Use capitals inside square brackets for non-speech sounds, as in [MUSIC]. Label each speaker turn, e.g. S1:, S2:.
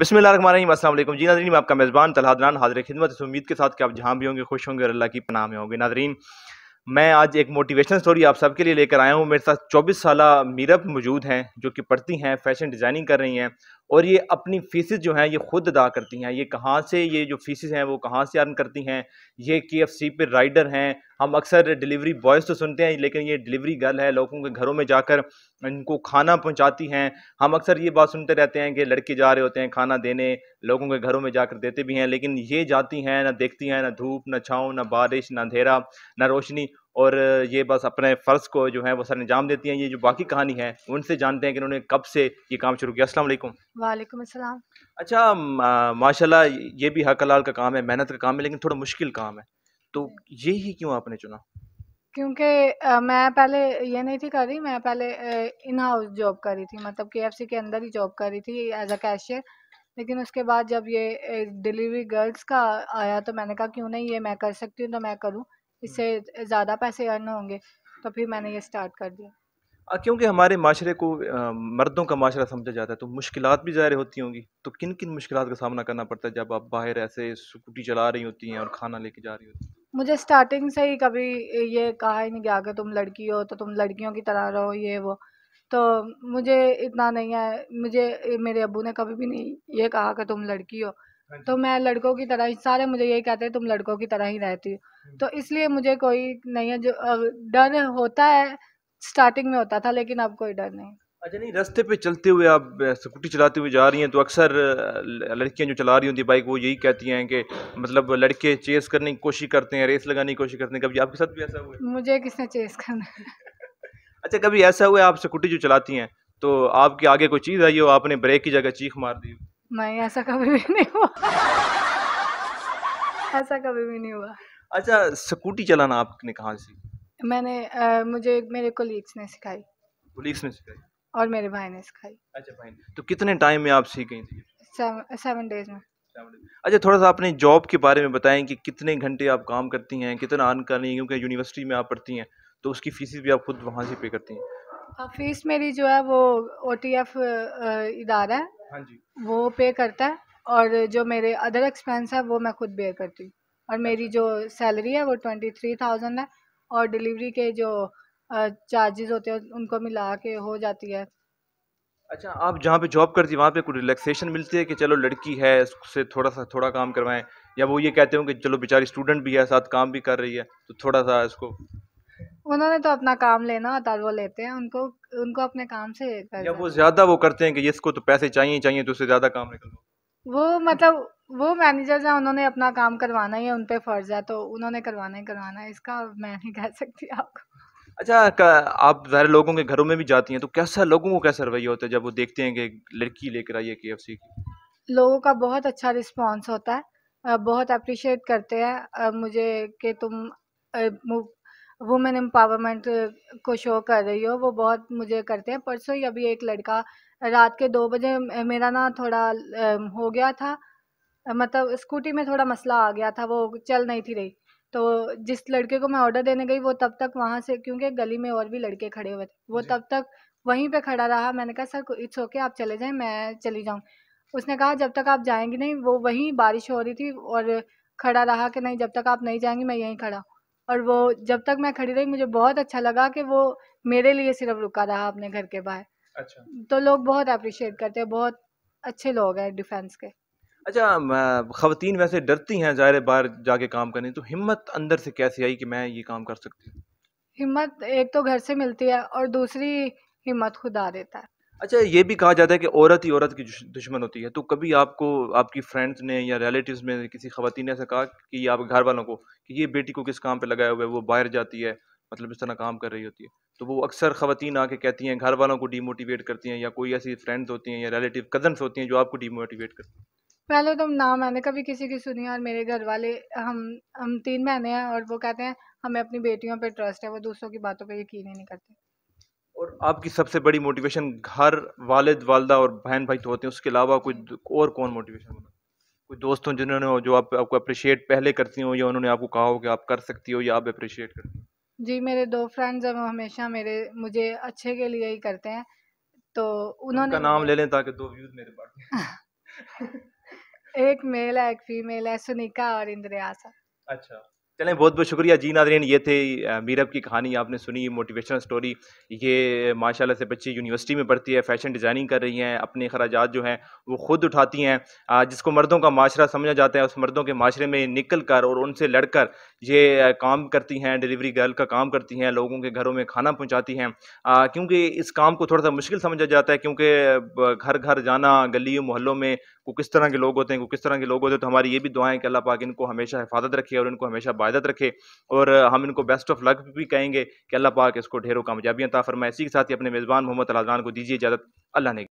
S1: बसमिल जी नाजरीन आपका मेज़बान तलादरान हाजिर खिदमत इस उम्मीद के साथ कि आप जहाँ भी होंगे खुश होंगे और अल्लाह की पनाह में होंगे नाजरीन मैं आज एक मोटिवेशनल स्टोरी आप सबके लिए लेकर आया हूँ मेरे साथ 24 साल मीरब मौजूद हैं जो कि पढ़ती हैं फैशन डिज़ाइनिंग कर रही हैं और ये अपनी फीसिस जो हैं ये खुद अदा करती हैं ये कहाँ से ये जो फीसिस हैं वो कहाँ से अर्न करती हैं ये के एफ सी पे राइडर हैं हम अक्सर डिलीवरी बॉयज़ तो सुनते हैं लेकिन ये डिलीवरी गर्ल है लोगों के घरों में जाकर इनको खाना पहुँचाती हैं हम अक्सर ये बात सुनते रहते हैं कि लड़के जा रहे होते हैं खाना देने लोगों के घरों में जाकर देते भी हैं लेकिन ये जाती हैं ना देखती हैं ना धूप ना छाँव ना बारिश ना अंधेरा ना रोशनी और ये बस अपने फ़र्ज को जो है वो सर अंजाम देती हैं ये जो बाकी कहानी है उनसे जानते हैं कि उन्होंने कब से ये काम शुरू किया असल वाईक वालेकुम अच्छा माशाल्लाह ये भी हक लाल का काम है मेहनत का काम है लेकिन थोड़ा मुश्किल काम है तो ये ही क्यों आपने चुना
S2: क्योंकि मैं पहले ये नहीं थी कर रही मैं पहले इन हाउस जॉब कर रही थी मतलब के के अंदर ही जॉब कर रही थी एज अ कैशियर लेकिन उसके बाद जब ये डिलीवरी गर्ल्स का आया तो मैंने कहा क्यों नहीं ये मैं कर सकती हूँ तो मैं करूँ इससे ज़्यादा पैसे अर्न होंगे तो फिर मैंने ये स्टार्ट कर दिया
S1: क्योंकि हमारे माशरे को आ, मर्दों का माशरा समझा जाता है तो मुश्किल भी ज़ाहिर होती होंगी तो किन किन मुश्किल का सामना करना पड़ता है जब आप बाहर ऐसे स्कूटी चला रही होती हैं और खाना लेके जा रही होती
S2: हैं मुझे स्टार्टिंग से ही कभी ये कहा ही नहीं गया कि तुम लड़की हो तो तुम लड़कियों की तरह रहो ये वो तो मुझे इतना नहीं है मुझे मेरे अबू ने कभी भी नहीं ये कहा कि तुम लड़की हो हाँ तो मैं लड़कों की तरह ही सारे मुझे यही कहते हैं तुम लड़कों की तरह ही रहती हो तो इसलिए मुझे कोई नहीं है जो डर होता है स्टार्टिंग में होता था लेकिन अब कोई डर नहीं
S1: अच्छा नहीं रास्ते पे चलते हुए आप स्कूटी चलाते हुए जा रही हैं तो अक्सर लड़कियां जो चला रही होती बाइक वो यही कहती हैं कि मतलब लड़के चेस करने की कोशिश करते हैं रेस लगाने की कोशिश करते हैं कभी आपके साथ भी ऐसा हुआ
S2: मुझे किसने चेस करना [LAUGHS]
S1: अच्छा कभी ऐसा हुआ आप स्कूटी जो चलाती हैं तो आपके आगे कोई चीज़ आई हो आपने ब्रेक की जगह चीख मार दी
S2: नहीं ऐसा कभी भी नहीं हुआ [LAUGHS] ऐसा कभी भी नहीं हुआ
S1: अच्छा स्कूटी चलाना आपने कहाँ से
S2: मैंने आ, मुझे मेरे कोलीग्स ने सिखाई कोलीग्स ने सिखाई और मेरे भाई ने सिखाई अच्छा भाई
S1: तो कितने टाइम में आप सीख गई थी
S2: सेवन डेज में
S1: अच्छा थोड़ा सा आपने जॉब के बारे में बताएं कि कितने घंटे आप काम करती हैं कितना अर्न कर रही हैं क्योंकि यूनिवर्सिटी में आप पढ़ती हैं तो उसकी फीस भी आप खुद वहाँ से पे करती हैं
S2: फीस मेरी जो है वो ओ टी एफ इदारा है हाँ जी वो पे करता है और जो मेरे अदर एक्सपेंस है वो मैं खुद बेयर करती हूँ और मेरी जो सैलरी है वो ट्वेंटी थ्री थाउजेंड है और डिलीवरी के जो चार्जेस होते हैं उनको मिला के हो जाती है
S1: अच्छा आप जहाँ पे जॉब करती है वहाँ पे कोई रिलैक्सेशन मिलती है कि चलो लड़की है उससे थोड़ा सा थोड़ा काम करवाएं या वो ये कहते हो कि चलो बेचारी स्टूडेंट भी है साथ काम भी कर रही है तो थोड़ा सा इसको
S2: उन्होंने तो अपना काम लेना होता है वो लेते हैं उनको उनको अपने काम से या
S1: वो ज़्यादा वो करते हैं कि इसको तो पैसे चाहिए चाहिए तो उससे ज़्यादा काम
S2: निकलो वो मतलब वो मैनेजर्स हैं उन्होंने अपना काम करवाना ही है उन पर फर्ज है तो उन्होंने करवाना ही करवाना है इसका मैं नहीं कह सकती आपको
S1: अच्छा आप ज़ाहिर लोगों के घरों में भी जाती हैं तो कैसा लोगों को कैसा रवैया होता है जब वो देखते हैं कि लड़की लेकर आई है के एफ सी
S2: की लोगों का बहुत अच्छा रिस्पॉन्स होता है बहुत अप्रिशिएट करते हैं मुझे कि तुम वुमेन एम्पावरमेंट को शो कर रही हो वो बहुत मुझे करते हैं परसों ही अभी एक लड़का रात के दो बजे मेरा ना थोड़ा हो गया था मतलब स्कूटी में थोड़ा मसला आ गया था वो चल नहीं थी रही तो जिस लड़के को मैं ऑर्डर देने गई वो तब तक वहाँ से क्योंकि गली में और भी लड़के खड़े हुए थे वो तब तक वहीं पे खड़ा रहा मैंने कहा सर इट्स ओके आप चले जाएं मैं चली जाऊँ उसने कहा जब तक आप जाएंगे नहीं वो वहीं बारिश हो रही थी और खड़ा रहा कि नहीं जब तक आप नहीं जाएंगी मैं यहीं खड़ा और वो जब तक मैं खड़ी रही मुझे बहुत अच्छा लगा कि वो मेरे लिए सिर्फ रुका रहा अपने घर के बाहर अच्छा तो लोग बहुत अप्रिशिएट करते हैं बहुत अच्छे लोग हैं डिफेंस
S1: के अच्छा खातन वैसे डरती हैं ज़ाहिर बाहर जाके काम करने तो हिम्मत अंदर से कैसे आई कि मैं ये काम कर सकती हूँ
S2: हिम्मत एक तो घर से मिलती है और दूसरी हिम्मत खुदा देता है
S1: अच्छा ये भी कहा जाता है कि औरत ही औरत की दुश्मन होती है तो कभी आपको आपकी फ्रेंड्स ने या रिलेटिव्स में किसी खातन ने ऐसा कहा कि आप घर वालों को कि ये बेटी को किस काम पे लगाया हुआ है वो बाहर जाती है मतलब इस तरह काम कर रही होती है तो वो अक्सर खातन आके कहती हैं घर वालों को डीमोटिवेट करती हैं या कोई ऐसी फ्रेंड्स होती हैं या रिलेटिव कजन्स होती हैं जो आपको डीमोटिवेट करती हैं
S2: पहले तो ना मैंने कभी किसी की सुनी और मेरे घर वाले हम हम तीन बहनें हैं और वो कहते हैं हमें अपनी बेटियों पे ट्रस्ट है वो दूसरों की बातों पे यकीन ही नहीं करते
S1: और आपकी सबसे बड़ी मोटिवेशन घर वालिद वालदा और बहन भाई तो होते हैं उसके अलावा कोई और कौन मोटिवेशन होता कोई दोस्त हों जिन्होंने जो आप आपको अप्रिशिएट पहले करती हो या उन्होंने आपको कहा हो कि आप कर सकती हो या आप अप्रिशिएट करती
S2: हो जी मेरे दो फ्रेंड्स हैं वो हमेशा मेरे मुझे अच्छे के लिए ही करते हैं तो उन्होंने नाम ले
S1: लें ताकि दो व्यूज मेरे पास
S2: [LAUGHS] [LAUGHS] एक मेल है एक फीमेल है सुनिका और इंद्रयासा
S1: अच्छा चलें बहुत बहुत शुक्रिया जी नादरीन ये थे मीरब की कहानी आपने सुनी मोटिवेशनल स्टोरी ये माशाल्लाह से बच्ची यूनिवर्सिटी में पढ़ती है फैशन डिज़ाइनिंग कर रही हैं अपने अखराज जो हैं वो ख़ुद उठाती हैं जिसको मर्दों का माशरा समझा जाता है उस मर्दों के माशरे में निकल कर और उनसे लड़कर ये काम करती हैं डिलीवरी गर्ल का काम करती हैं लोगों के घरों में खाना पहुँचाती हैं क्योंकि इस काम को थोड़ा सा मुश्किल समझा जाता है क्योंकि घर घर जाना गली मोहल्लों में को किस तरह के लोग होते हैं को किस तरह के लोग होते हैं तो हमारी ये भी दुआएं कि अल्लाह पाक इनको हमेशा हिफाजत रखे और इनको हमेशा हिफाजत रखे और हम इनको बेस्ट ऑफ लक भी कहेंगे कि अल्लाह पाक इसको ढेरों कामयाबियाँ ताफरमाए इसी के साथ ही अपने मेज़बान मोहम्मद अलाजान को दीजिए इजाज़त अल्लाह ने